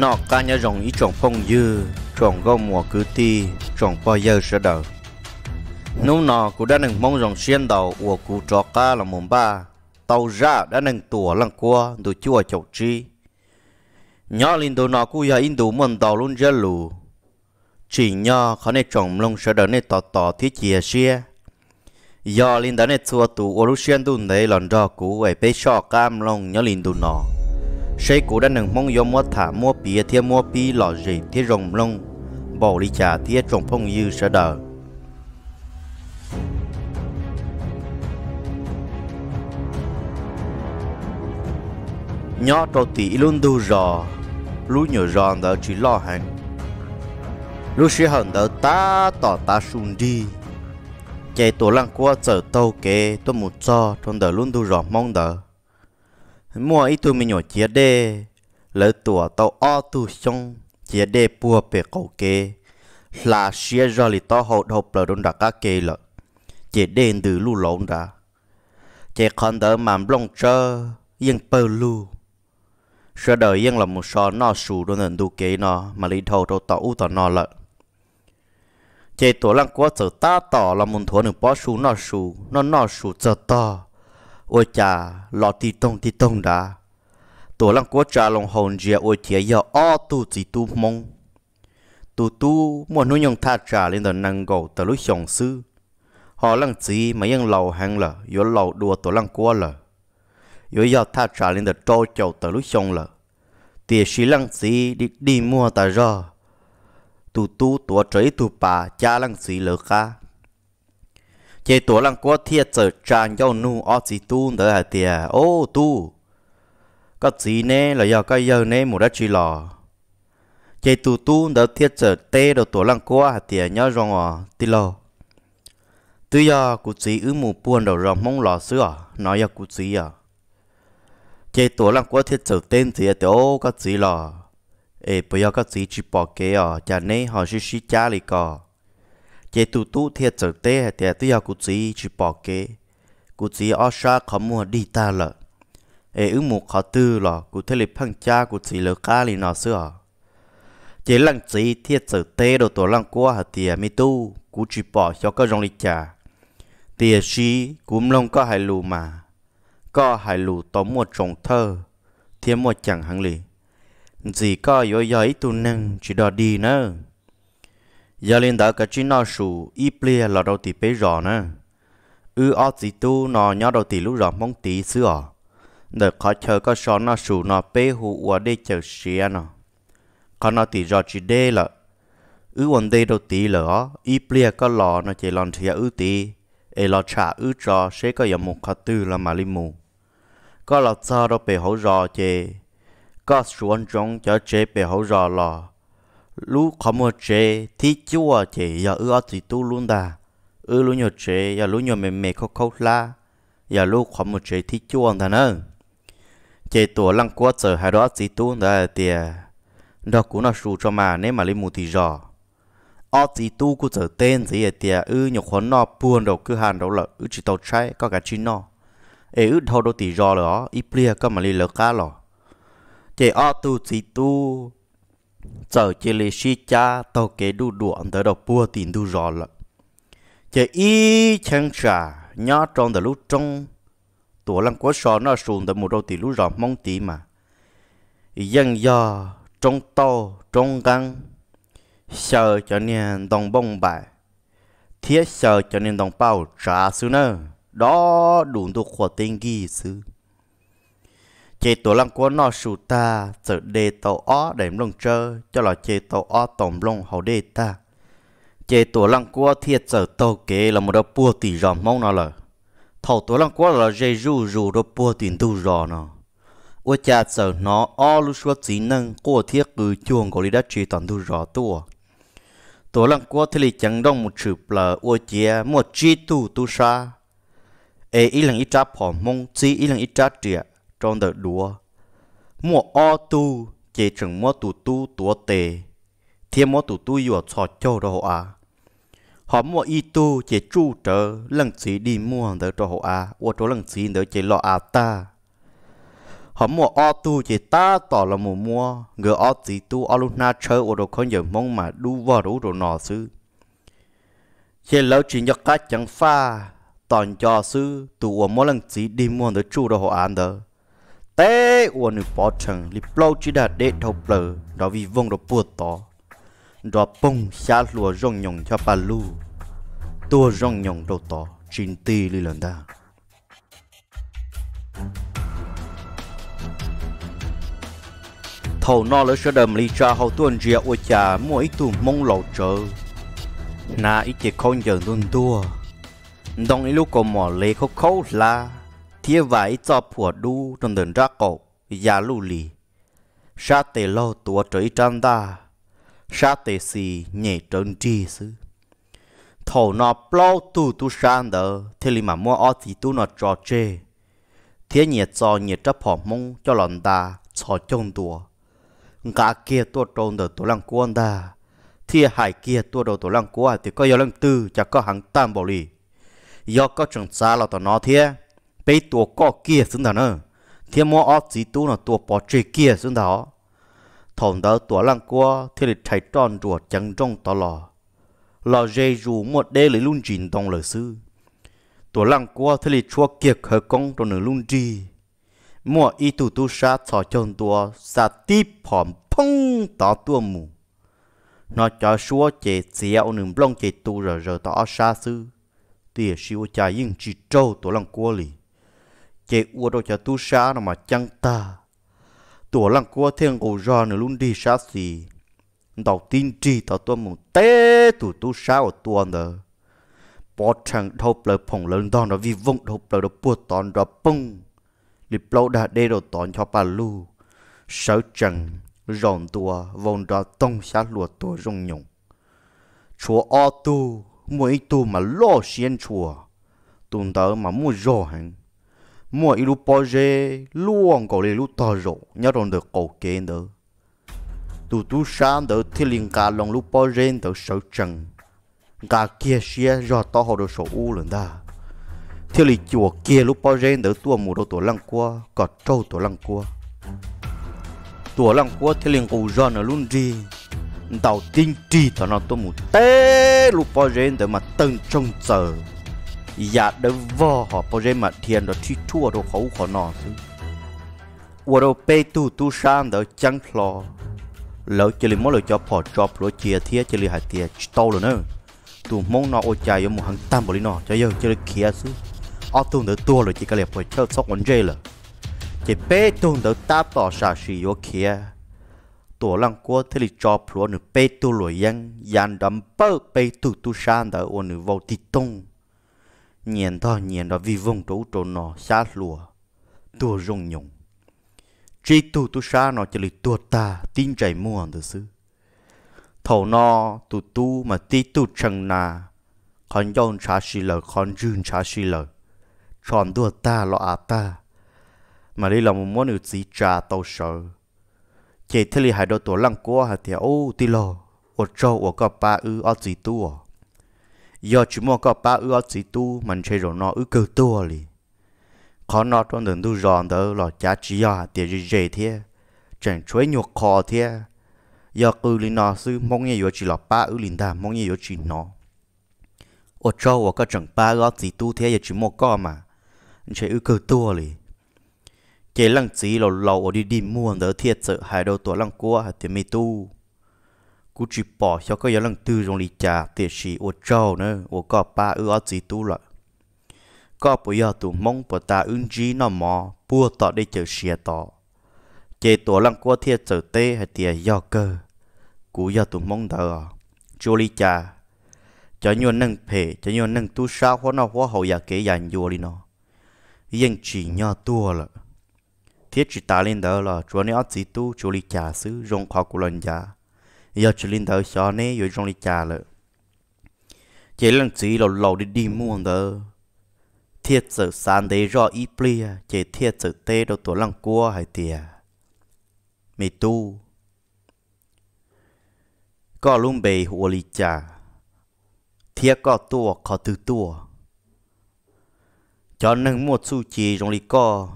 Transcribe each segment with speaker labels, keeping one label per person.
Speaker 1: nó ca nhớ rồng ý trồng phong dư trồng gâu mùa cứ ti trồng bao giờ sẽ đợi nếu nó cũng đã nâng mong rồng xuyên đầu của cụ trò ca là mồm ba tàu ra đã nâng tùa lăng qua đủ chua chậu chi nhỏ linh đồ nó cũng giờ in đủ mòn tàu luôn ra lù chỉ nhỏ khó nên trồng lông sẽ đợi nên tỏ tỏ thiết chìa xia giờ linh đã nên xua tù ô lúc xuyên đùn đấy lần đó cụ ấy bế sọ cam lông nhỏ linh đồ nó sẽ cố đã nâng mong do mua thả mua bia à thiê mua pi lọ rỉ thiê rồng lông bỏ lý trả thiê trồng phong như sở đờ nhỏ trâu tỷ luôn đu rò lú nhỏ ròn đỡ chỉ lo hàng lú sĩ hận đỡ ta tỏ ta xuống đi chạy tổ lăng qua chợ tàu kế tôi một cho trong đỡ luôn đu rò mong đỡ mua ít tu mình nhỏ chia đê lỡ tủa tao o tu xong chia đê bùa bể cầu kê là xia ra lì to hậu hậu bờ đôn đã cá kê lợ chia đê từ lu lộn đã chia con đỡ màm lông trơ yên bờ lu sợ đời yên là một sò nó sù đôi nền đu kế nó mà lì thầu thầu tàu u tao nó lợ chế tổ lăng quá sở ta tỏ là một thuở nửa bó sù nó sù nó nó sù chờ to ôi cha, lọ ti tông ti tông đã tổ lăng quốc cha lòng hồn dìa ôi chía giờ o tu chỉ tu mong tu tu muốn nuôi nhung tha trà lên tận năng gầu tờ lúc chồng sư họ lăng chỉ mà yên lầu hàng lờ yếu lầu đùa tổ lăng quốc lờ yếu giờ tha cha lên tận trâu chầu từ lúc chồng lờ tiề sĩ lăng chỉ đi đi mua tờ rồi tu tu tổ trời tu bà cha lăng chỉ lỡ ca chế tổ lăng quá thiệt trở tràn giao nu ở chỉ tu đỡ hả tiề ô tu có gì nè là giờ cái giờ nè một đất chỉ lò chế tu tu đỡ thiệt trở tê đồ tổ lăng quá hả tiề nhớ rong à tì lò từ giờ cụ chỉ ứ mù buồn đầu rong mong lò sữa nói giờ cụ chỉ à chế tổ lăng quá thiệt trở tên gì thì ô có gì lò ê bây giờ có gì chỉ bỏ kế à chả nè họ chỉ chỉ cha lì cò chế tu tu thiệt trở tế, thì tôi yêu à, cụ chỉ chỉ bỏ kế cụ chỉ ở xa khó mua đi ta lợ ế ứng một khó tư lọ cụ thể lịch phăng cha cụ chỉ lỡ ca lì nọ sữa chế lăng chỉ thiệt trở tế đồ tổ lăng qua hả thì mi tu cụ chỉ bỏ cho các rong lịch trả, thì chỉ cúm lông có hai lù mà có hai lù tóm một trồng thơ thiên một chẳng hăng lì gì có yếu yếu tu năng chỉ đò đi nữa giờ lên đã cái chuyện nào sù ít bia là đầu tỷ bế rõ nè ư ở chỉ tu nó nhớ đầu tỷ lúc rõ mong tí xưa để khó chờ có số nó sù nó bế hụ ở đây chờ xe nó còn nó tỷ giờ chỉ đê là ư quần đê đầu tỷ lỡ ít bia có lò nó chỉ làm thìa ư tỷ ê lò trả ư trò sẽ có giờ một khó tư là mà linh mù có lò cho đâu bề hậu rõ chê có anh trong cho chế bề hậu rõ là lu khó mua chế thì chúa chế giờ ư ở thì tu luôn đà ư lu nhiều chế giờ lu nhiều mềm mềm khóc khóc la giờ lu khó mua chế thì chúa thằng ơ chế tuổi lăng quá giờ hai đó thì tu đà tiề đó cũng là sù cho mà nếu mà lên mù thì rõ ở thì tu cũng giờ tên gì à tiề ư nhiều khó nọ buồn đầu cứ hàn đầu là ư chỉ tàu trái có cả chín nọ ê ư thâu đô thì rõ là ít bia có mà lên lỡ cá lọ chế ở tu thì tu giờ chỉ lì xí cha tàu kế đu đuổi tới đâu bua tìm đu rõ lận chỉ y chăng trả nhá trong từ lúc trong tuổi lăng quá sò nó xuống từ một đầu tỷ lúc rõ mong tí mà dân do trong to trong găng sợ cho nên đồng bông bài thiết sợ cho nên đồng bao trả xứ nơ đó đủ đồ khỏa tên ghi xứ chế tổ lăng của nó sù ta sợ đề tổ ó để lông trơ cho là chế tổ ó tổng lông hậu đề ta chế tổ lăng của thiệt sợ tổ kế là một đôi bùa tỷ rò mong nó là thầu tổ lăng của là dây ru ru đôi bùa tiền tu rò nó ua cha sợ nó ó lu số chỉ năng của thiết cử chuồng của lý đất trì toàn tu rò tua tổ lăng của thì lì chẳng đông một chụp là ua chia một chi tu tu sa ê ý lăng ý trá phỏ mong chi ý lăng ý trá triệt trong đời đùa mua o tu chế chừng mua tụ tu tủa tề thiên mua tụ tu vừa cho cho đó họ à họ mua y tu chế chu trở lần xí đi mua đỡ cho họ à ô chỗ lần xí đỡ chế lọ à ta họ mua o tu chế ta tỏ là mua mua người o tí tu o lúc na chơi ô đồ con giờ mong mà đu vào đủ rồi nọ sư chế lâu chỉ nhắc cá chẳng pha toàn cho sư tụ ô mua lần xí đi mua đỡ chu đó họ à đỡ tế của nữ bỏ chẳng li plau chỉ đã để thâu bờ đó vì vong đó bùa tỏ đó bông xa lùa rong nhồng cho bà lu tua rong nhồng đầu to, chín tì li lần ta thầu nó lỡ sơ đầm li cha hậu tuần rìa ô cha mua ít tù mông lầu chờ. na ít chỉ không giờ tuần tua đông ít lúc còn mỏ lê khóc khóc la thiết vải cho phùa đu trong đường ra cổ và lưu lì sa tề lo tùa trời trăng ta sa tề si nhẹ trơn tri sư thổ nọ plau tu tu san đỡ thế li mà mua ở thì tu nọ trò chê thế nhiệt cho nhiệt chấp phỏng mong cho lòn ta cho trông tùa ngã kia tua trông đỡ tổ lăng quân ta thì hải kia tua đầu tổ lăng quân thì có yêu lăng tư chắc có hàng tam bảo lì do có trường xa là tổ nó thế bé tua có kia xứng đó nữa thiên mua ở chỉ tu là tua bỏ chơi kia xuống đó thằng đó tua lăng qua thì lì chạy tròn ruột chẳng trong tỏ lò lò dê dù một đê lì luôn chín đồng lời sư tua lăng qua thì lì chua kiệt khởi công trong nửa luôn chi mua y tu tu sa sò chân tua sa tí phòm phong tỏ tua mù nó cho xua chế xéo nương blong chế tu rờ rờ tỏ xa sư tia siêu cha yên chỉ trâu tua lăng qua lì chế ua đồ cho tu xa nó mà chăng ta tổ lăng cua thiên cổ do nữa luôn đi xa xì đầu tin trì tao tôi mùng té tụ tu xa ở tôi nữa bỏ chẳng thâu bờ phồng lớn đòn đó vì vung thâu bờ đó buộc tòn đó bung lịp lâu đã đê đồ tòn cho bà lu sợ chẳng rộn tua vòng đó tông xa lùa tua rung nhung chúa o tu mỗi tu mà lo xiên chùa tụn tớ mà mua rồ hàng mua ilu bơ luong cổ lì lu tơ rộ nhớ rồi được cổ kiến nữa tụ tu sáng đỡ thiên linh cả lòng bơ poje đỡ sâu chừng cả kia xia do to hồ đồ sâu u lần ta thiên linh chùa kia bơ poje đỡ tua mù đồ tổ lăng cua cọt trâu tổ lăng cua tổ lăng cua thiên linh cổ do nó luôn đi tàu tinh trì tao nó tôi mù té bơ poje đỡ mà tân trong chờ อยากเดินว่าหอโปรเจมาเทียนดอกที่ทั่วดอกเขาขอนอสิวัวเราไปตู้ตู้ชางเดอ๋จังพลอแล้วจะลิมอเลยจะพอจอบรถเจียเทียจะลิหาเตียโตเลยเนอะตัวมงนอโอใจยมหังตั้มบริโนจะเยอะจะลิเขียซื้อเอัตุนเดือตัวเลยจะกระเล็บไปเชิดซอกวันเจเลยจะเปตุนเดือตาต่อชาชีโยเขียตัวลังกัวเทลิจอบพลัวหนึ่งเปตัวลอยยังยันดำเปิ้ลเปตุตุชาเดือวันหนึ่งวอลติตง nhìn đó nhìn đó vì vùng trú trốn nó xa lùa tua rung nhung chỉ tu tu xa nó chỉ lì tua ta tin chạy mua ăn sư thầu nó tu tu mà ti tu chẳng nà con dông trả xì lờ con rừng trả xì lờ tròn tua ta lo à ta mà đây là một món điều gì trả tàu sợ chỉ thấy lì hai đôi tổ lăng quá hả thì ô ti lo ô trâu ô có ba ư ở gì tu giờ chỉ mua có ba ước ở chỉ tu mình chơi rồi nó ước cơ tua li khó nó trong đường tu giòn đỡ là cha chỉ à tiền gì dễ thế chẳng chuối nhục khó thế giờ cứ li nó sư mong như giờ chỉ là ba ước linh ta mong như giờ chỉ nó ở chỗ của các chẳng ba ước ở chỉ tu thế giờ chỉ mua có mà mình chơi ước cơ tua li chế lăng chỉ lâu lâu ở đi đi mua đỡ thiệt sự hai đầu tuổi lăng cua thì mi tu cú chỉ bỏ cho cái giờ lần tư rồi lì chả tiền sĩ ở trâu nữa ở có ba ư ở gì tu lại có bây giờ tụ mong bỏ ta ứng trí nó mò bua tọ để chờ xe tọ chế tổ lăng qua thiết trở tê hay tiền do cơ cú giờ tụ mong đờ chú lì chả cho nhiều nâng phê cho nhiều nâng tu sao hóa nó hóa hậu giả kế giả nhiều đi nó yên chỉ nhỏ tua là thiết chỉ ta lên đó là chúa nó chỉ tu chú lì chả xứ rộng khó của lần giả giờ chỉ linh thở xó nè rồi trong đi trà lợ chỉ lần chỉ lầu lầu đi đi mua đó thiệt sự sàn đấy rõ ít plia chỉ thiệt sự tê đầu tuổi lăng cua hay tiề mày tu có luôn bề hồ lì trà thiệt có tua có từ tua cho nên mua su chi trong lì co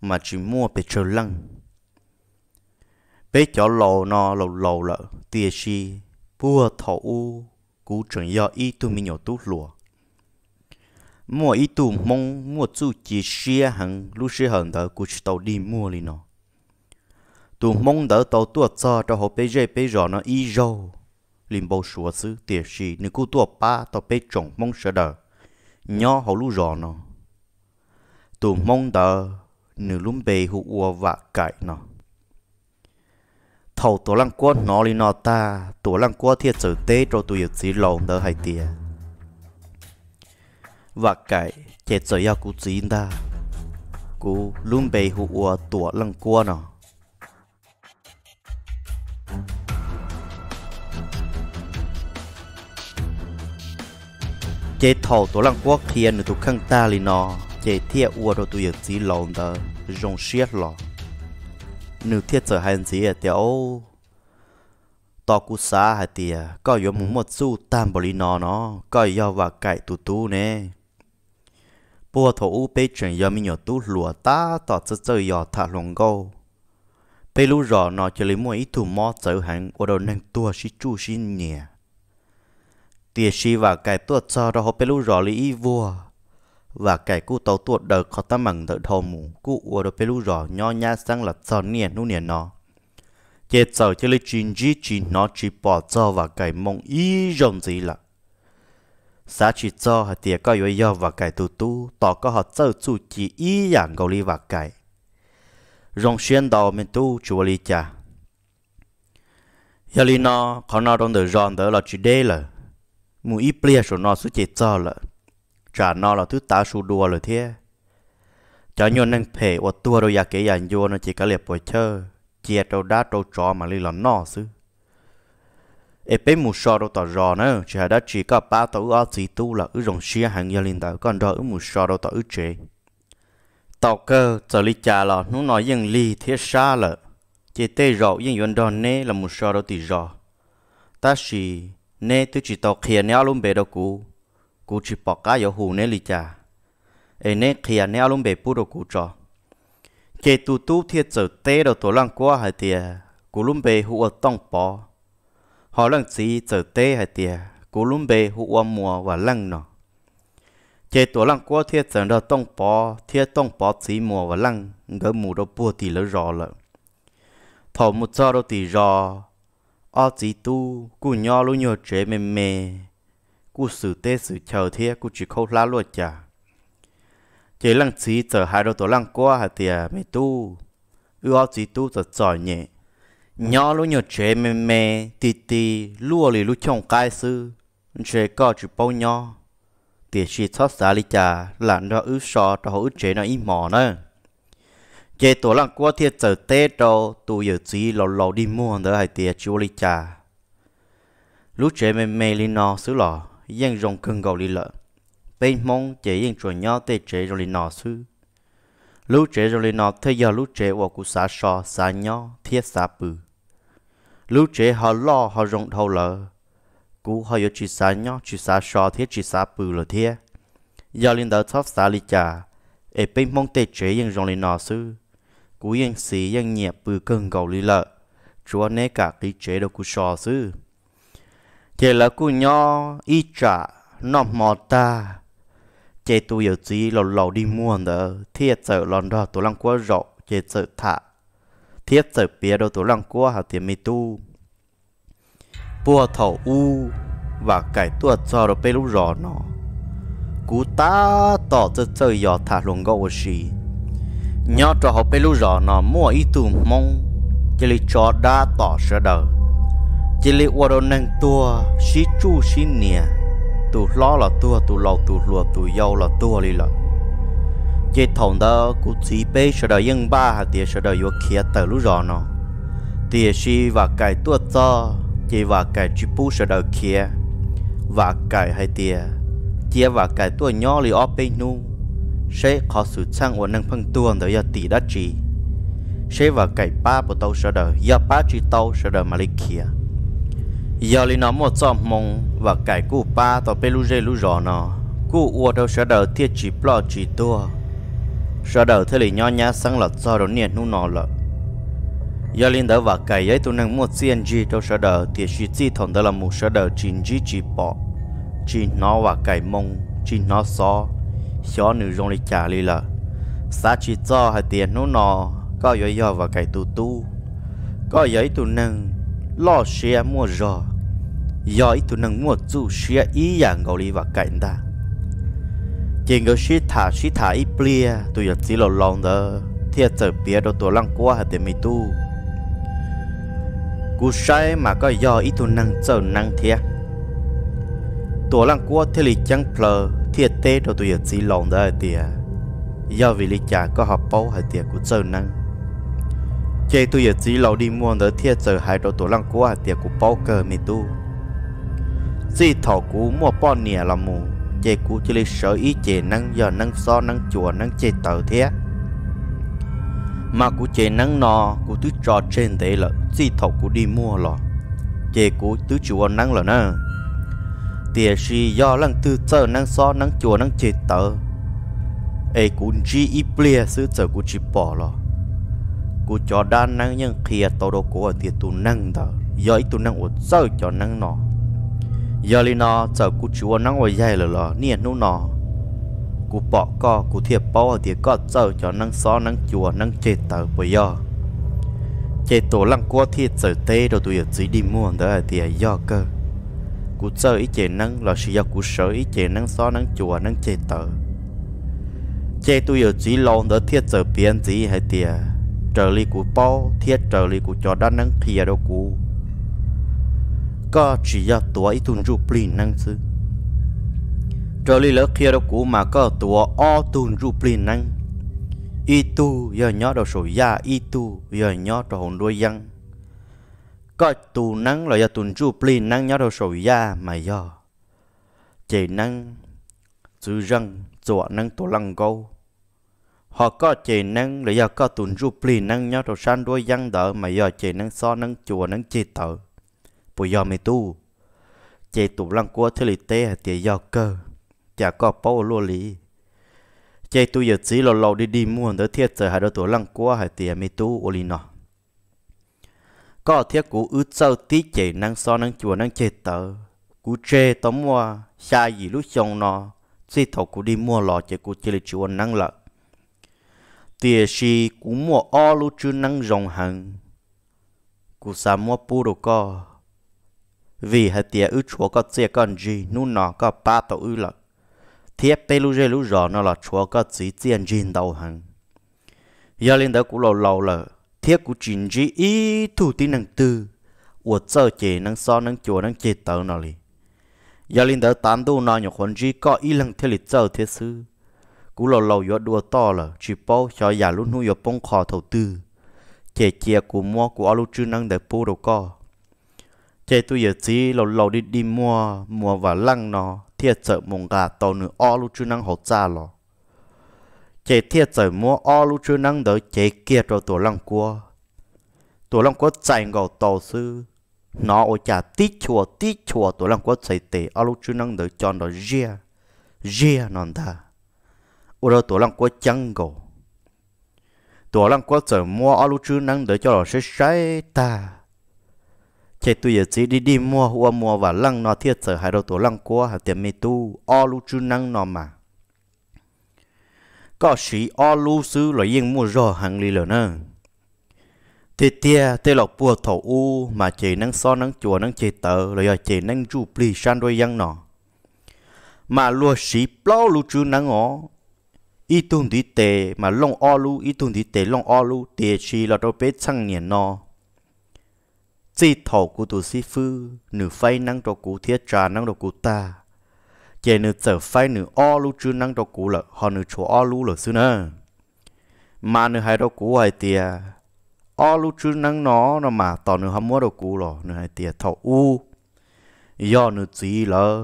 Speaker 1: mà chỉ mua bề trời lăng bế cho lầu nó lầu lầu lợ tiề chi bùa thọ u cú chuẩn yo y tu mi nhỏ tu lùa mua y tu mong mua chu chỉ xia hằng lúc xia hằng đó cú chỉ tàu đi mua li nó tu mong đỡ tàu tua cho cho họ bây giờ bây giờ nó y râu lim bầu sủa xứ tiề chi nếu cú tua ba tàu bây chồng mong sợ đỡ nhỏ họ lúc rò nó tu mong đỡ nếu lúc bề hụ ua vạ cải nó thầu tổ lăng quốc nó li nó ta tổ lăng quốc thiệt sự tế cho tụi dược sĩ lộn đỡ hai tia và cái chết sợ yêu cú chín ta cú luôn bề hụ ua tổ lăng quốc nó chế thầu tổ lăng quốc thiên tụ khăng ta li nó chế thiệt ua rồi tụi dược sĩ lộn đỡ dùng xiết lọ nếu thiết sở hành gì à tiểu to cú xa hay tìa à? có ừ. một su tam bò lì nó nó có yếu và cải tù tu nè bùa thổ u bê chuyện yếu mình yếu tu lùa ta tỏ chơ chơ yếu bê lũ rõ nó cho lấy mua ít thủ mò chở hẳn đầu nâng tua xí chu xí nhẹ tìa xí và cải tua cho đó bê lũ rõ lý vua và cái cụ tàu tuột đờ khó ta mẳng đợi thầu mù cụ ua đờ pelu rõ nho nha sang là sờ niền nu niền nó chế sờ chế lấy chín chi chín nó chỉ bỏ cho và cái mong ý rồng gì là xã chỉ cho hạt tiệt có yếu yếu và cái tu tu tỏ có họ sơ chủ chỉ ý dạng gầu li và cái rồng xuyên đầu mình tu chúa li cha Yalino, khó nó trong đời giòn đó là chỉ đê là mù ý plia số nó sẽ chế cho là trả nó là thứ tá su đùa rồi thế cho nhon năng phê ô tua đôi giặc kế ya vô nó chỉ có liệp bồi chơ chia đâu đá đâu trò mà li là nó xứ ê bé mù sò đâu tỏ rò nữa chỉ là đã chỉ có ba tổ ở chỉ tu là ư rồng xia hàng gia linh tạo con đó ư mù sò đâu tỏ ư chế tàu cơ giờ li cha là nó nói yên li thế xa lợ chỉ tê rọ yên yon đòn nê là mù sò đâu tỉ rò ta chỉ nê tôi chỉ tàu kia nè luôn bề đâu cũ กูชิปอกกายหูเนลิจาเอเนเขียนเนอารมณ์เบปูโดกูจอเจตูตูเทียเจอเตดตัวร่างกัวหายเตียกูลุ่มเบหัวต้องปอหอลังสีเจอเตหายเตียกูลุ่มเบหัวมัวว่าลังเนาะเจตัวลังกัวเทียเจอเราต้องปอเทียต้องปอสีมัวว่าลังเงมูเราปัวตีแล้วรอเลยทอมุจอเราตีรออ้อจีตูกูย่อรู้ย่อเจเมเมกูสื่อเตสื่อเชอเทียกูจีเขาล้าลวดจ่าเจลังจีเจอหายเราตัวลังกัวหาเตียไม่ตู้อือจีตู้จะจ่อยเนี่ยย่อรู้หยดเจเมเมตีตีลู่หรือลู่ชงกายซื้อเจก็จีป้องย่อเตียชีทอดสาลิจ่าหลานเราอือชอต่ออือเจน่ะอีหมอเนอะเจตัวลังกัวเทียเจอเตโตตัวเหยื่อจีหล่อหล่อดีม่วนเด้อหายเตียจิวลิจ่า lúc trẻ mê mê lên nó xứ lò yên rong cưng gầu lì lợ bên mong chế yên chuẩn nhau tê chế rong lì nọ sư lũ chế rong lì nọ thế giờ lũ chế của cụ xã sò xã nhau thiết xã bự lũ chế họ lo họ rong thâu lợ cú họ yêu chỉ xã nhau chỉ xã sò thiết chỉ xã bự lợ thiết giờ linh đỡ thóc xã lì trà ở bên mong tê chế yên rong lì nọ sư cú yên xí yên nhẹ bự cưng gầu lì lợ chúa nế cả cái chế đâu cụ sò sư chỉ là cô nhỏ ít trả nó mò ta chế tu yếu chí lò lò đi mua nữa thiết sợ lòn đó tôi lăng quá rộ chế sợ thả thiết sợ bia đâu tôi lăng quá hả tiền mi tu bùa thầu u và cải tua cho nó bê lúc rõ nó cú ta tỏ cho chơi giò thả luồng gỗ xì nhỏ trò họ bê lúc rõ nó mua ít tù mong chỉ lý cho đa tỏ sơ đời chỉ li qua đồ nâng tua xí chu xí nè tu lo là tua tu lầu tu lùa tu dâu là tua li là chỉ thòng đó cụ chỉ bê sợ đời dân ba hạt tiền sợ đời vô kia tờ lú rõ nó tiền xí và cài tua to chỉ và cài chỉ bu sợ đời kia và cài hai tiền chia và cài tua nhỏ li ở bên nu sẽ khó sự sang của nâng phăng tua tới giờ tỷ đã chỉ sẽ và cài ba bộ tàu sợ đời giờ ba chỉ tàu sợ đời mà li kia giờ li nó một trăm mông và cải cụ ba tàu pe lu dê lu rõ nó cụ uo đâu sẽ đỡ thiết chỉ plo chỉ tua sẽ đỡ thế lì nho nhá sang lọt do đó niệm nu nó lợ giờ linh đỡ và cải ấy tu nâng một cng đâu sẽ đỡ thiết chỉ chi thon đó là một sẽ đỡ chín chỉ chỉ bỏ chỉ nó và cải mông chỉ nó so xó nữ rong li trả li lợ xa chỉ cho hai tiền nu nó có yo yo và cải tu tu có giấy tu nâng lo xe mua rò ít tụi nâng mua chú xe ý dạng ngầu lý và cảnh ta chỉ ngờ xe thả xe thả ít plia tụi giật xí lò lòng đó thiệt sợ bia đồ tụi lăng qua hạt tiền mì tu cú sai mà có do ít tụi nâng sợ nâng thiệt tụi lăng qua thế lì chẳng plờ thiệt tê đồ tụi giật xí lòng đó tiệt do vì lý chả có họp bầu hạt tiền của sợ nâng chế tôi giờ chỉ lâu đi mua đỡ thiệt giờ hai đồ tổ lăng của tiệt cú bao cờ mi tu chỉ thọ cú mua bao nè là mù chế cú chỉ lấy sở ý chế năng giờ năng so năng chùa năng chế tờ thế mà cú chế năng nò cú tứ trò trên thế là chỉ thọ cú đi mua lò chế cú tứ chùa năng là nè tiệt gì do lăng tư giờ năng so năng chùa năng chế tờ ai cũng chỉ ít bia sư giờ cú chỉ bỏ lò กูจอด้านนั่งยังเคลียตัวกูเตียตูนั่งเถอะย้อยตูนั่งอดเจ้าจอนั่งนอยอลีนอเจ้ากูชัวนั่งไว้ใหญ่เลยเหรอเนี่ยนู่นนอกูปอกก็กูเทียบป้อเตียก็เจ้าจอนั่งซ้อนั่งจัวนั่งเจตเตอปยอเจตัวลังกัวที่เจอเตะเราตัวอยู่สีดีม่วงเด้อเตียยอเกอกูเจออีเจนั่งเราสิยากูเสอีเจนั่งซ้อนั่งจัวนั่งเจตเตอเจตัวอยู่สีลองเด้อเทียเจอเปลี่ยนสีให้เตีย trợ lý của Paul thiết trợ lý của cho Jordan năng thìa đâu cũ có chỉ do tùa ít tùn rụp lìn năng sư trợ lý lỡ kia đâu cũ mà có tùa o tùn rụp lìn năng y tu giờ nhớ đầu sổ ya y tu giờ nhớ đầu hồn đuôi răng có tù năng là do tùn rụp lìn năng nhớ đầu sổ ya mà do chỉ năng sư răng chọn năng tổ lăng câu họ có chế năng là do có tụn ru pli năng nhau rồi san đôi răng đỡ mà do chế năng so năng chùa năng chế tờ bùi do mày tu chế tụ lăng cua thế lì tê hạt tiền do cơ chả có bao lô lý chế tu giờ chỉ lâu lâu đi đi mua tới thiết giờ hạt đỡ tụ lăng cua hạt tiền mày tu ô lì nọ có thiết cụ ứ sâu tí chế năng so năng chùa năng chế tờ cú chê tóm mua xa gì lúc xong nọ suy thọ cụ đi mua lò chế cụ chế lì chùa năng lợi tiền gì cũng mua o lu chứ năng rồng hằng cụ sa mua pu đồ co vì hạt tiền ư chúa có tiền con gì nu nó có ba tổ ư lợ thiết bê lu rê lu rõ nó là chúa có chỉ tiền gì đầu hằng giờ lên đó cụ lâu lâu lợ thiết cụ chính gì ý thủ tin năng tư ủa sơ chế năng so năng chùa năng chế tờ nó li giờ lên đó tám đô nó nhục con gì có ý lăng thiết lịch sợ thiết sư cú lầu lầu yo đua to là chỉ bao cho giả lúc nu yo bông tư chè chè cú mua cú alu chư năng để bố đầu co chè tôi giờ chỉ lầu lầu đi đi mua mua và lăng nó thiệt sợ mông gà to nữa alu chư năng hậu cha lo chè thiệt sợ mua alu chư năng đỡ chè kia rồi tổ lăng cua tổ lăng cua chạy ngầu tàu sư nó ôi chả tít chùa tít chùa tổ lăng cua chạy tệ alu chư năng đỡ chọn đó ria ria non ta ô đâu tổ lăng quá chăng gồ tổ lăng quá sợ mua alu chứ năng để cho nó sẽ sai ta chạy tụi giờ chỉ đi đi mua hoa mua và lăng nó thiết sợ hai đầu tổ lăng quá hạt tiền mi tu alu chứ năng nó mà có sĩ alu sư là yên mua rồi hàng lì lợn nữa thì tia tê lọc bùa thổ u mà chỉ năng so năng chùa năng chế tờ rồi giờ chỉ năng du pli san đôi dân nọ mà lùa sĩ plau lu chú năng ngó ít tuần đi tệ mà long o lu ít tuần đi tệ long o lu tệ chi là đâu biết chăng nhỉ nó chỉ thầu của tụ sĩ phu nửa phai năng đồ cụ thiết trà năng đồ cụ ta chè nửa trở phai nửa o lu chứ năng đồ cụ là họ nửa chỗ o lu là xưa nè mà nửa hai đồ cụ hai tìa o lu chứ năng nó nó mà tỏ nửa hâm mua đồ cụ lò nửa hai tìa thầu u do nửa chỉ là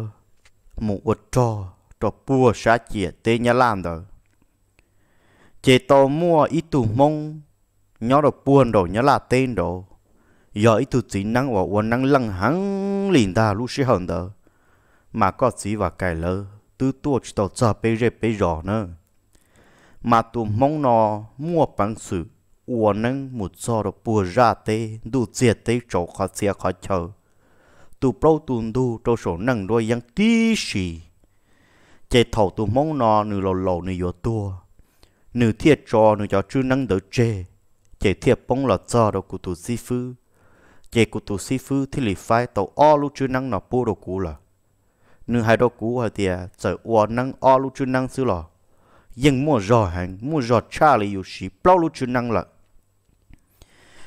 Speaker 1: một uất trò trò bùa sát chìa tê nhà làm chế to mua ít tù mông nhớ đồ buồn đồ nhớ là tên đồ giờ ít tù chỉ năng và uốn năng lăng hăng liền ta lúc sẽ hận đó mà có chỉ và cái lơ tư tua chỉ tàu chờ bê rê bê rõ nữa mà tù mong nó mua bằng sự uốn năng một giờ đồ buồn ra tê đủ diệt tê chỗ khó xe khó chờ tù bâu tù đu trâu số năng đôi yang tí xì chế thầu tù mong nó nửa lầu lầu nửa yếu tua nữ thiệt trò nữ cho chư năng đỡ chê chế thiệt bông là cho đồ của tù di phư chế của tù di phư thì lì phai tàu o lu chư năng nọ bô đồ cụ là nữ hai đồ cụ hay thì sợ o năng o lu chư năng sư lò nhưng mua giò hàng mua giò cha lì yêu sĩ bao lu chư năng là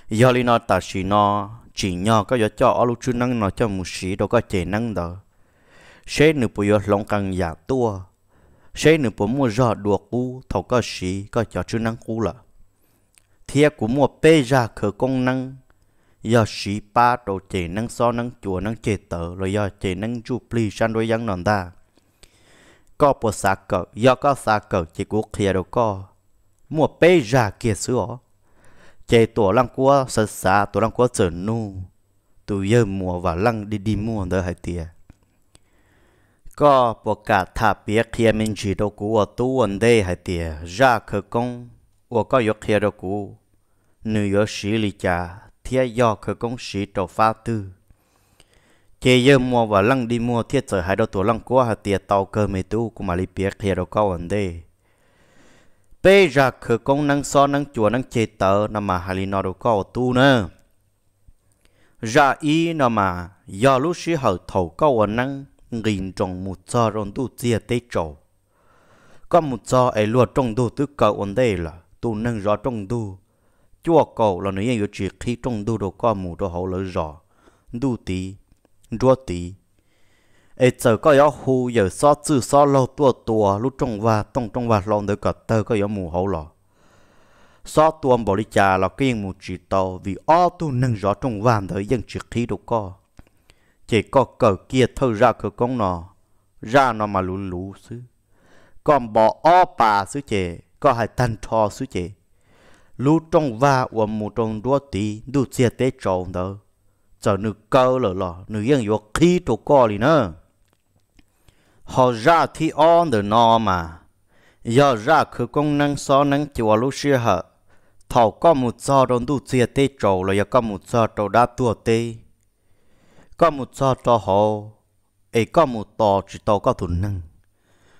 Speaker 1: do lì nó ta sĩ nó chỉ nhỏ có giờ cho o lu chư năng nọ cho một sĩ đồ có chế năng đó sẽ nữ bùi lòng càng giả tua sẽ nửa bố mua rõ đùa cú thầu có xí có cho chức năng cú là thiệt của mua bê ra khởi công năng do xí ba đồ chế năng so năng chùa năng chế tờ rồi do chế năng chu pli san đôi dân nòn ta có bộ xá cờ do có xá cờ chỉ của kia đồ có mua bê ra kia sữa chế tổ lăng cua sơ xa tổ lăng cua trở nu tụi giờ mua và lăng đi đi mua đỡ hai tiền có bộ cả thả bia kia mình chỉ đâu cũ ở tu ổn đây hay tiề ra khờ công ở có yếu kia đâu cũ nữ yếu sĩ cha thiết do khờ công sĩ trầu pha tư chế giờ mua và lăng đi mua thiết sở hai đầu tổ lăng quá hay tiề tàu cơ mê tu cũng mà lì bia kia đâu có ổn đây bây giờ khờ công năng so năng chùa năng chế tờ nằm mà hà lì nó đâu có tu nữa ra ý nằm mà lúc sĩ hậu thầu có ổn năng nghìn trong một cho rồi tu chia tê trầu có một cho ấy luôn trong tu tức cầu ổn đây là tu nâng rõ trong tu chúa cầu là nếu như chỉ khi trong tu đồ có một đồ hậu lỡ rõ tu tí rõ tí ấy giờ có yếu hù giờ so chữ so lâu tua tua lúc trong và trong trong và lòng được cả tơ có yếu mù hậu lọ so tuồng bỏ đi trà là cái mù chỉ tàu vì o tu nâng rõ trong vàng tới dân chỉ khí đồ có chỉ có cờ kia thơ ra cửa con nó ra nó mà lũ lũ xứ còn bỏ o bà xứ chế có hai tan thò xứ chế lũ trong va và một trong đua tí đủ chia tế tròn đó giờ nữ cơ lỡ lọ nữ yên yếu khí tổ co lì nữa họ ra thì on the no mà giờ ra cửa công năng so năng chùa lũ xưa hả thảo có một giờ đón đủ chia tế tròn rồi có một giờ tròn đã tua tế có một cho cho họ ấy có một tò chỉ tàu có thủ năng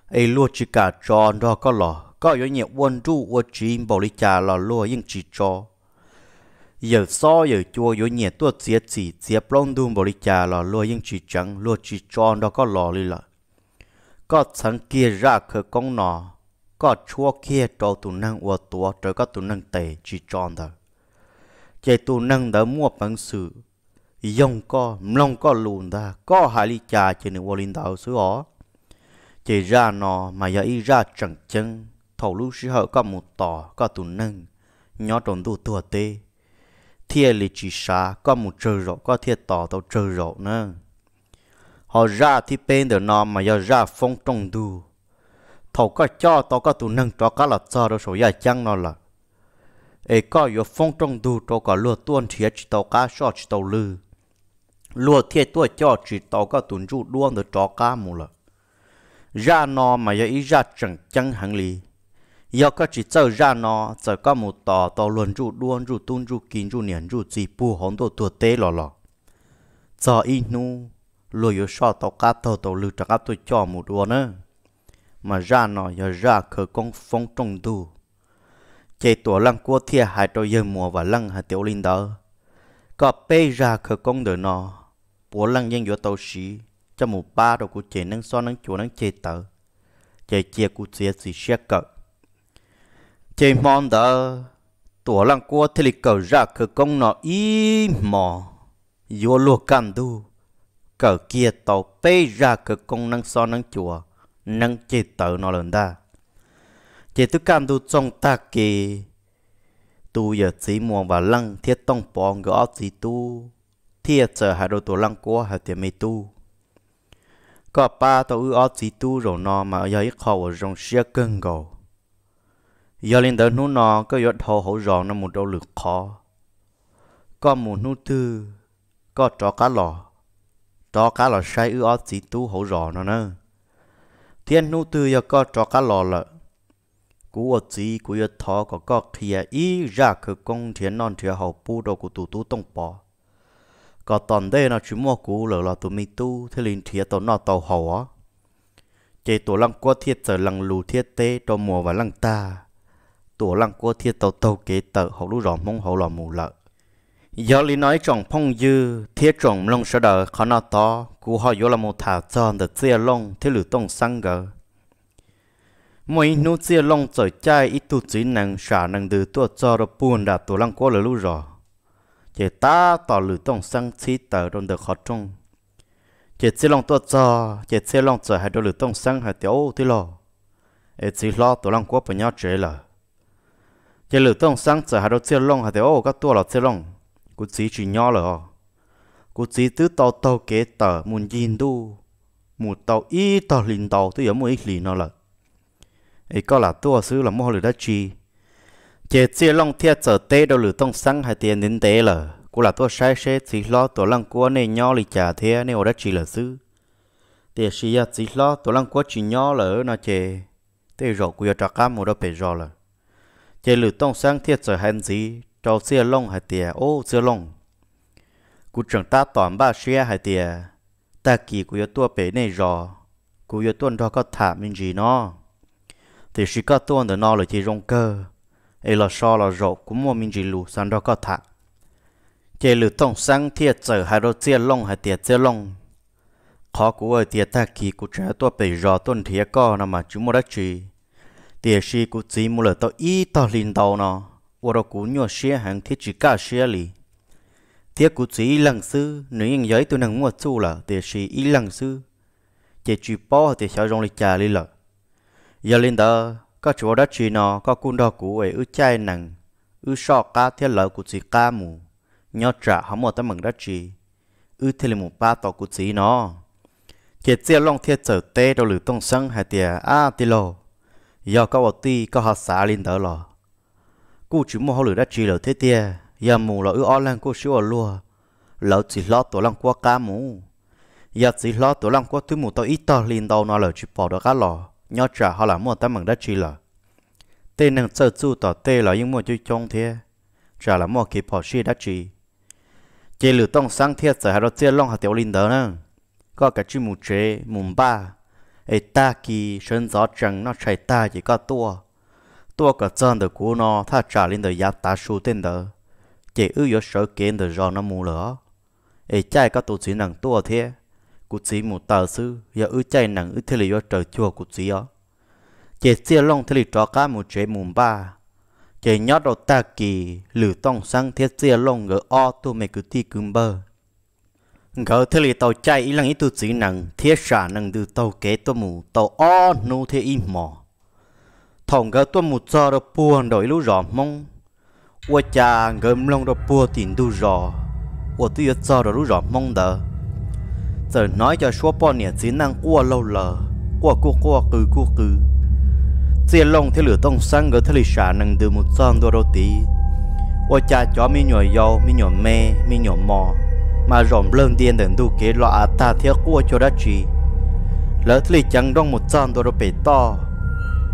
Speaker 1: ấy luôn chỉ cả cho đó có lò có yếu nhiều quân trụ quân chỉ bảo lý trà lò luôn nhưng chỉ cho giờ so giờ chua yếu nhiều tua chia chỉ chia plong đun bảo lý trà lò luôn nhưng chỉ chẳng luôn chỉ cho đó có lò lý lợ có sáng kia ra khờ công nọ có chua kia cho tụ năng ua tua trời có tụ năng tệ chỉ tròn đó chạy tụ năng đã mua bằng sự yong co mlong co lùn da co hà li cha chỉ nên walin tàu xứ ó chỉ ra no mà giờ y ra chẳng chân thầu lúc sĩ hậu có một tò có tù nâng nhỏ tròn tu tua tê thiê lì chỉ xa có một trời rộ có thiệt tò tàu trời rộ nữa họ ra thì bên được nó mà giờ ra phong trong tu thầu có cho tao có tù nâng cho cá là cho đâu số gia chăng nó là ấy có yếu phong trong tu cho cả lúa tuôn thiệt chỉ tàu cá sọt chỉ tàu lư lúa thiệt tua cho chỉ tàu có tuần trụ đuông được cho cá mù lợ ra nó mà giờ ý ra chẳng chẳng hàng lì giờ có chỉ chờ ra nó chờ có một tò tàu luận trụ đuông trụ tuôn trụ kín trụ niệm trụ chỉ phù hòn đồ tua tế lò lò cho ý nu lúa yếu so tàu cá tàu tàu lư chắc áp tôi cho một đuông nữa mà ra nó giờ ra khờ con phong trong tu chạy tổ lăng cua thiệt hại cho dân mùa và lăng hạt tiểu linh đó có bê ra khờ con đỡ nó bố lăng dân giữa tàu xí cho mù ba đồ của chế nâng so nâng chúa nâng chế tờ chế chia của chế gì xe cỡ chế mòn đờ tổ lăng qua thì lịch cờ ra cờ công nó y mò vô lùa càn đu cờ kia tàu bê ra cờ công nâng so nâng chúa nâng chế tờ nó lần đa chế tức càn đu trong ta kì tu giờ chỉ mua và lăng thiết tông bò ngõ chỉ tu thiệt giờ hà đồ tổ lăng cua hà tiền mê tu có ba tàu ư ót gì tu rồi nó mà giờ ít khó ở trong xe cân gầu giờ lên tới nút nó có giọt hồ hậu rõ nó một đầu lực khó có một nút tư có trò cá lò trò cá lò sai ư ót gì tu hậu rõ nó nè thiên nút tư giờ có trò cá lò lợ cú ở gì cú giờ thọ có có kia ý ra cứ công thiên non thiên hậu bu đầu của tụ tụ tông bò có toàn đây là chú mua cũ lỡ là tụi mi tu thế liền thiệt tàu nọ tàu hậu á chế tổ lăng qua thiệt sở lăng lù thiết tế tàu mùa và lăng ta tổ lăng qua thiệt tàu tàu kế tờ hậu lũ rõm mông hậu lò mù lợ giờ lý nói trọng phong dư thiết trọng lông sợ đờ khó nọ to cú họ vô là một thả tròn được chia lông thế lử tông sang gờ mỗi nụ chia lông trời chai ít tu chỉ năng xả năng từ tua cho được buồn đã tổ lăng qua lỡ lũ rõm chỉ ta tỏ lử tông sang chi tờ đồn được khó trung chỉ chỉ lòng tua cho chỉ chỉ lòng chờ hai đôi lử tông sang hai tiểu tí lo ấy chỉ lo tổ lòng quốc phải nhau chế là chỉ lử tông sang chờ hai đôi chỉ lòng hai tiểu các tua là chỉ lòng cũng chỉ chỉ nhau là cũng chỉ tứ tàu tàu kế tờ muốn nhìn đu một tàu ít tàu linh tàu tôi giống một ít linh nó là ấy có là tua xứ là mua lử đã chi chế chia long thiệt trở tê đâu lử tông sáng hai tiền đến tế là cô là tôi sai sẽ chỉ lo tổ lăng cua này nho lì trả thế nên ở đất chỉ là sư tiền sĩ ya chỉ lo tổ lăng cua chỉ nho là nó chế tê rõ ở trả cam một đó phải rõ là chế lử tông sáng thiệt trở hành gì trâu chia long hai tiền ô chia long cụ trưởng ta toàn ba xe hai tiền ta kỳ của tôi bể này rõ của tôi đó có thả mình gì nó thì sĩ có tuôn được nó là chỉ rong cơ ấy là so là rổ cũng mua mình chỉ lù sang đó có thả chế lù tổng sang thiệt trở hai đôi chia lông hai tiệt chia lông khó cú ở tiệt ta kỳ cú trẻ tua bể rò tuần thiệt co nằm mà chúng mua đất trì tiệt si cú chỉ mua là tao ít tao linh tàu nó ở đó cú nhỏ xe hàng thiết chỉ cả xe lì tiệt cú chỉ lăng sư nếu những giấy tôi năng mua chu là tiệt si ít lăng sư chế chỉ bỏ tiệt sao rong lịch trà lì lợ giờ lên đó có chỗ đó chỉ nó có cung đo cũ ấy ư chai nặng ư so cá thiên lợi của chị cá mù nhớ trả hả một tấm mừng đất chỉ ư thiên là một ba tỏ của chị nó thiệt chia long thiệt trở tê đâu lử tông sân hay tiề a tì lô do có vật ti có hạt xả lên đỡ lò cụ chú mua hậu lử đất chỉ lỡ thế tiề giờ mù lỡ ư o lan cô siêu ở lùa lỡ chỉ lo tổ lăng qua cá mù giờ chỉ lo tổ lăng qua thứ mù tổ ít to lên đâu nó lỡ chú bỏ được cá lò nhớ trả họ là mua tấm bằng đất chi là tê nâng sơ chu tỏ tê là những mua chơi trong thế trả là mua kỳ bỏ chi đất chi chế lử tông sáng thiết sở hà đó chia long hà tiểu linh đó nè có cả chữ mù chế mù ba ấy ta kỳ sơn gió trăng nó chạy ta chỉ có tua tua cả chân được cú nó tha trả linh đời giáp ta su tên đó chế ư yếu sở kiến được do nó mù lửa ấy chạy có tổ chức năng tua thế cụ sĩ một tờ sư giờ ư chạy nặng ư thế lì do trời chùa cụ sĩ đó chế xia long thế lì trò cá mù chế mù ba chế nhót đầu ta kỳ lử tông sang thế xia long gỡ o tu mẹ cứ ti cứng bờ gỡ thế lì tàu chạy ý lăng ý tu sĩ nặng thế xả nặng từ tàu kế tu mù tàu o nô thế im mò thòng gỡ tu mù cho đồ buồn đổi lũ rõ mong ua cha gỡ mông đồ buồn tìm đu rõ ua tu cho đồ lũ rõ mong đỡ giờ nói cho số bọn nè, chỉ năng qua lâu lờ qua qua qua cứ qua cứ tiền lông thế lửa tông sang gỡ thế lì xả năng từ một trăm đô đô tí ô cha chó mi nhỏ dâu mi nhỏ mê mi nhỏ mò mà rộm lên điên đến đủ kế lo ta theo qua cho đã chi lỡ thế lì chẳng đông một trăm đô đô bể to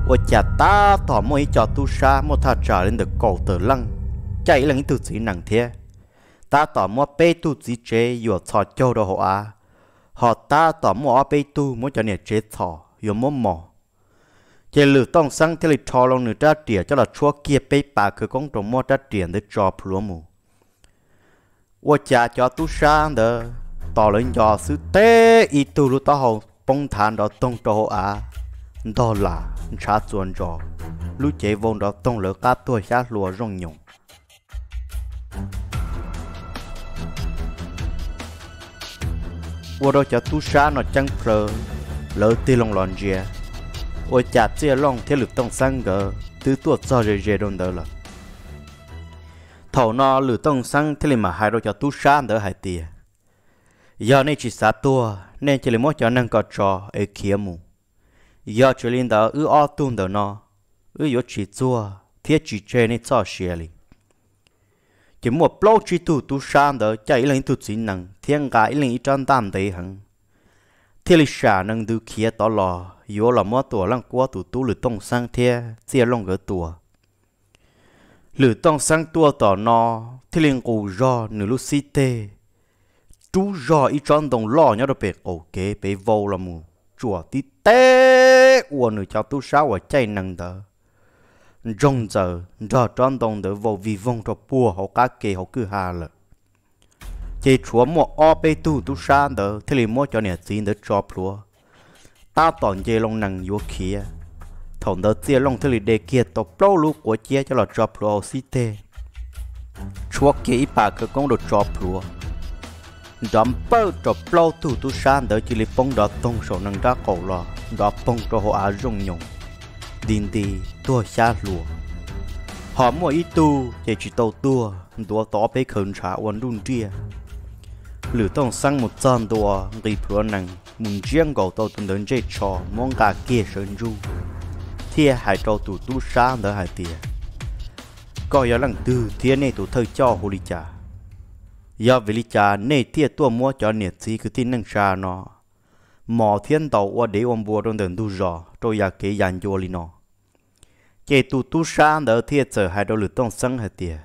Speaker 1: ô cha ta thỏ mỗi cho tu sa một thà trả lên được cầu tờ lăng chạy lên từ chỉ năng thế ta tỏ mua bê tu chỉ chế vừa cho châu đồ hộ à họ ta tỏ mò bê tu muốn cho nè chế thọ yếu mò mò chế lử tông sang thế lịch thọ lòng nửa ra tiền cho là chúa kia bê bà cứ con trồng mò ra tiền để cho phù mù ô cha cho tu sang đó tỏ lên cho sư tế ít tu lúc ta hầu bông thàn đó tông cho à đó là cha chuẩn cho lúc chế vốn đó tông lỡ cá tuổi xa lúa rong nhung vừa 我都叫杜莎那江河，楼地龙乱街，我家这龙铁路东三个，都多早就热动得了。thầu nó lử tông sang thế mà hai đôi cho tu sa đỡ hai tia giờ này chỉ sa tua nên chỉ lấy mỗi cho nâng cao trò ở kia mù giờ chỉ linh đỡ ư o tuôn đỡ nó ư yếu chỉ tua thiết chỉ chơi nên cho xia linh chỉ một blog chỉ tu tu sáng đó chạy lên tu chỉ năng thiên gái lên trang tam đấy hằng thiên lịch sản năng du kia tỏ lò yếu là mua tổ lăng qua tu tu lử tông sang thiên chia long cái tổ lử tông sang tua tỏ nó thiên liên cổ do nữ lúc sĩ tê chú do ý trang đồng lo nhớ được bề cổ kế bề vô là mù chùa tít tê uổng nửa cháu tu sao ở chạy năng đó rong giờ giờ tròn đồng đỡ vô vì vong cho bùa họ cá kê họ cứ hà lợ chỉ chúa mua o bê tu tu sa đỡ thế thì mua cho nè xin đỡ cho plua ta toàn chơi long năng vô kia thằng đỡ chia long thế thì đề kia tổ plô lu của chia cho là cho plua xí tê chúa kia ít bà cơ công đồ cho plua dám bơ cho plô tu tu sa đỡ chỉ li phong đó tông sổ năng ra cầu lo đó phong cho họ á rung nhung din đi tua xa lùa họ mua ít tu để chỉ tàu tua tua tó bê khẩn trả uốn đun chia lử tông sang một chân tua, gây phở năng muốn riêng cầu tàu tuần đến chơi cho mong cả kia sơn du thia hải tàu tu tu xa đỡ hải tìa coi giờ lần tư thia này tủ thời cho hồ lý trà giờ về lý trà này thia tua mua cho nhiệt gì cứ tin năng xa nó mò thiên tàu qua để ông bùa trong đường tu rò trôi giờ kế dàn chua lý nó chế tu tu sa đỡ thiệt giờ hai đầu lửa tông sân hai tiệt,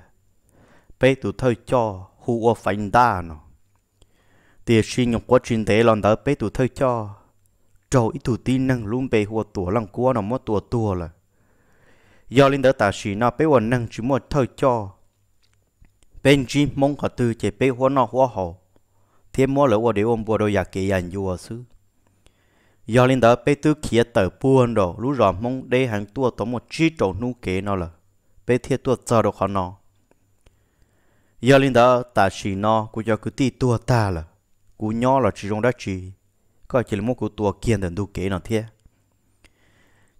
Speaker 1: bây tu thôi cho hu ở phanh đa nó tiệt suy nhục quá trình thế lon đỡ bây tu thôi cho trâu ít tu tin năng luôn bây hùa tua lăng cua nó mất tua tua là do linh đỡ tà sĩ nó bây hoàn năng chỉ một thôi cho bên chi mong cả từ chế bây hùa nó hùa hậu thêm mua lỡ qua để ôm bùa đôi giả kỳ dàn dùa xứ do linh đó bé tư kia tờ buôn đồ lú rò mong đê hàng tua tổ một chi trổ nu kế nó là bé thiệt tua chờ đồ khó nó do linh đó ta chỉ nó của cho cứ ti tua ta là cú nhỏ là chỉ trong đó chỉ có chỉ là một cú tua kiên đến đủ kế nó thiệt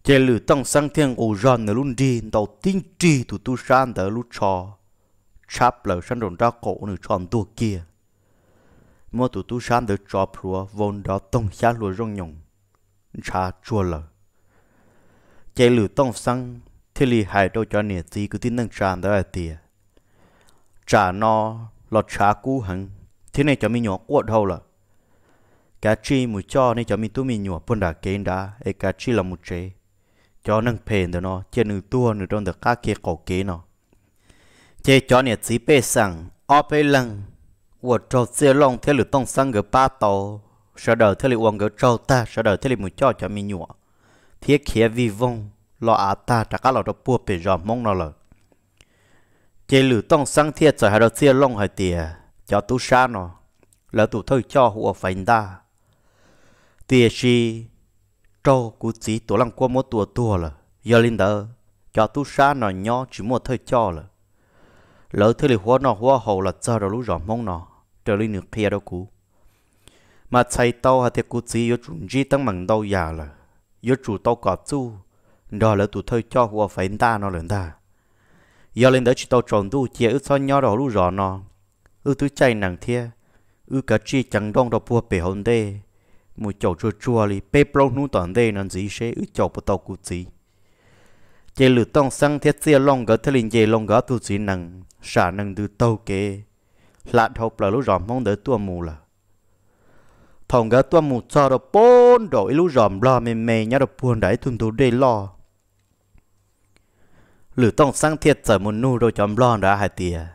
Speaker 1: chỉ lử tăng sang thiên ô ron nở luôn đi đầu tinh trì tụ tu san tờ lú trò chắp lở sang rồng ra cổ nữa chọn tua kia mua tụ tu san tờ cho phùa vốn đó tông xa lúa rong nhộng cha chua lờ chạy lử tông xăng thế lì hai đâu cho nè tí cứ tin năng tràn đó là tìa trả no lọ trả cú hằng, thế này cho mi nhỏ quật đâu lờ. cá chi mù cho nên cho mi tu mi nhỏ bún đã kén đã, ấy cá chi là một chế cho năng phèn đó nó chơi nửa tua nửa trong được cá kia cổ kế nó chơi cho nè tí bê sẵn ở lăng quật trâu xe long thế lử tông xăng gỡ ba tàu sợ đời thế li uống gỡ trâu ta sợ đời thế li muốn cho cho mình nhụa thiết khía vi vong lo à ta trả cá lo đó bùa bể dòm mong nó lờ chế lử tông sang thiết rồi hà đầu chia long hai tìa cho tú sa nó là tụ thôi cho hùa phành ta tìa si trâu cú chỉ tổ lăng qua mỗi tua tua là giờ linh đỡ cho tú sa nó nhỏ chỉ mua thôi cho là lỡ thế li hoa nó hóa hậu là cho đầu lũ dòm mong nó trở lên nước kia đâu cú mà chạy tàu hạt thiệt cụ chỉ yếu chúng chỉ tăng bằng tàu già là yếu chủ tàu cọp chu đó là tụi thôi cho của phải ta nó lớn ta giờ lên đó chỉ tàu tròn tu chia ước son nhỏ đó lũ rõ nó ước tứ chạy nặng thiệt, ước cả chi chẳng đông đó bùa bể hồn đê một chậu chua chua li bê plong nu toàn đê nên gì sẽ ước chậu bộ tàu cụ chỉ chế lử tông sang thiết xia long gỡ thế linh chế long gỡ tu chỉ nặng xả nặng từ tàu kế lạ hộp là lũ rõ mong đợi tua mù là thằng gã tua mù cho đó bốn đổi lũ ròm lo mềm mềm nhá đó buồn đấy thun thú đây lo lử tông sang thiệt sở một nu rồi chấm lo ra hai tìa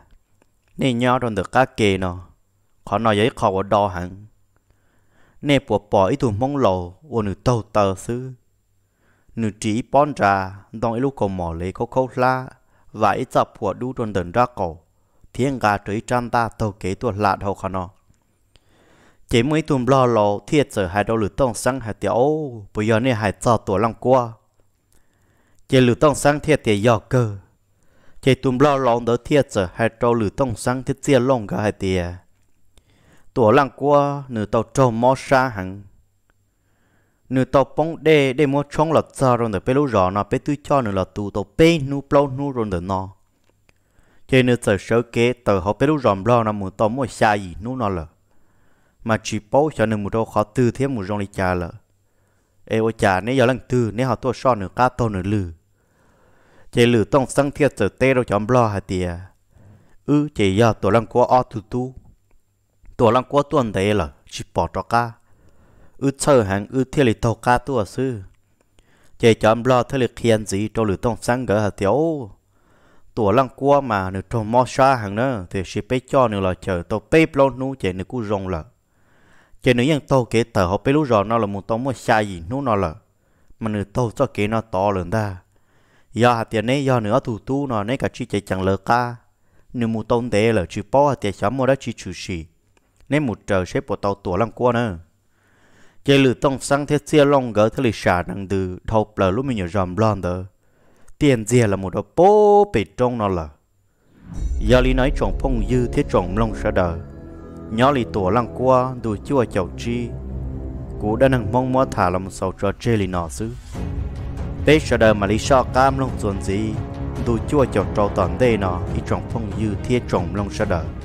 Speaker 1: nên nhá rồi được cá kê nó khó nói giấy khó ở đo hẳn nè bỏ bỏ ít thùng mong lầu ô nữ tàu tờ sư nữ trí bón ra đong ít lũ cầu mỏ lấy câu câu la và ít dập của đu đồn đần ra cổ thiên gà trời trăm ta tàu kế tuột lạ đầu khó nó chỉ mới tuần lo lò thiệt giờ hai đầu lửa tông sáng hai tiểu bây giờ này hai cho tuổi lăng qua chế lửa tông sáng thiệt thì giờ cơ chế tuần lo lò đỡ thiệt giờ hai đầu lửa tông sáng thiết chia lòng cả hai tiề tuổi lăng qua nửa tàu trâu mò xa hẳn nửa tàu bóng đê đê mò trong lọt ra rồi nửa bê lú rõ nó bê tư cho nửa lọt tù tàu bê nu plau nu rồi nửa nó chế nửa giờ sớ kế tờ họ bê lú rõ lo nó muốn tàu mò xa gì nu nó lợ mà chỉ bố cho nên một đô khó tư thế một dòng đi trả lợ ê ô trả nếu giờ lần tư nếu họ tôi so nửa cá tô nửa lử chị lử tông sân thiết sở tê đâu cho ông lo hả tìa ư chị giờ tổ lăng quá o tu tu tổ lăng quá tuần thế là chỉ bỏ cho cá ư sơ hàng ư thiết lì tàu cá tu ở sư chị cho ông lo thế lực hiền gì cho lử tông sân gỡ hả tiểu tổ lăng quá mà nửa trồng mò xa hàng nữa thì chỉ bé cho nửa là chờ tôi bếp lâu nu chị nửa cú rong lợ chỉ nữ nhân tô kế tờ họ biết lúc rồi nó là một tông một xa gì nó nó là mà nửa tàu cho kế nó to lớn ta do hạt tiền này do nữa thủ tu nó này cả chi chạy chẳng lơ ca nửa một tàu tế là chỉ bỏ hạt tiền sớm mua đã chỉ chủ sĩ nên một trời xếp bộ tàu tổ lăng qua nữa cái lử tông sang thế xe long gỡ thế lịch xả năng từ thâu bờ lúc mình nhớ rầm lon đó tiền gì là một đồ bố bị trong nó là giờ lý nói chọn phong dư thế chọn long sợ đời nhỏ lì tổ lăng qua đùi chua chậu chi cú đã nâng mong mơ thả lòng sầu trò chê lì nọ xứ bế sở đời mà lý sọ cam lông xuân gì đùi chua chậu trâu toàn đê nọ ít trọng phong dư thiết trọng lông sở đời